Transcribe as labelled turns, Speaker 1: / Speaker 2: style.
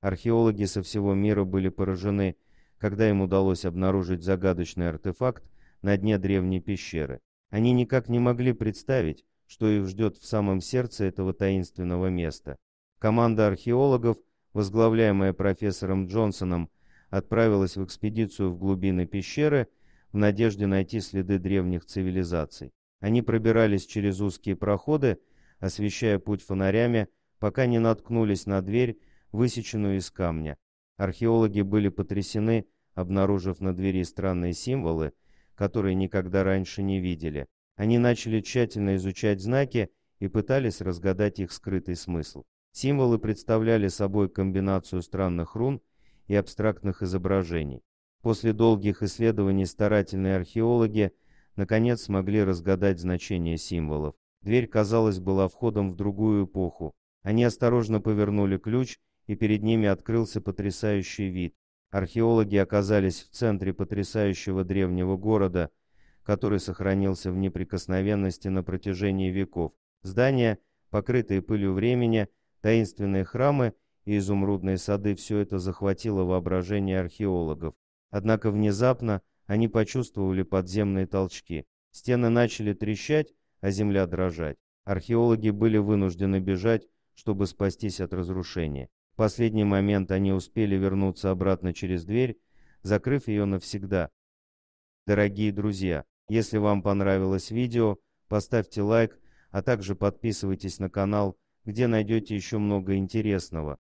Speaker 1: Археологи со всего мира были поражены, когда им удалось обнаружить загадочный артефакт на дне древней пещеры. Они никак не могли представить, что их ждет в самом сердце этого таинственного места. Команда археологов, возглавляемая профессором Джонсоном, отправилась в экспедицию в глубины пещеры в надежде найти следы древних цивилизаций. Они пробирались через узкие проходы, освещая путь фонарями, пока не наткнулись на дверь высеченную из камня. Археологи были потрясены, обнаружив на двери странные символы, которые никогда раньше не видели. Они начали тщательно изучать знаки и пытались разгадать их скрытый смысл. Символы представляли собой комбинацию странных рун и абстрактных изображений. После долгих исследований старательные археологи наконец смогли разгадать значение символов. Дверь, казалось, была входом в другую эпоху. Они осторожно повернули ключ, и перед ними открылся потрясающий вид. Археологи оказались в центре потрясающего древнего города, который сохранился в неприкосновенности на протяжении веков. Здания, покрытые пылью времени, таинственные храмы и изумрудные сады – все это захватило воображение археологов. Однако внезапно они почувствовали подземные толчки. Стены начали трещать, а земля дрожать. Археологи были вынуждены бежать, чтобы спастись от разрушения последний момент они успели вернуться обратно через дверь, закрыв ее навсегда. Дорогие друзья, если вам понравилось видео, поставьте лайк, а также подписывайтесь на канал, где найдете еще много интересного.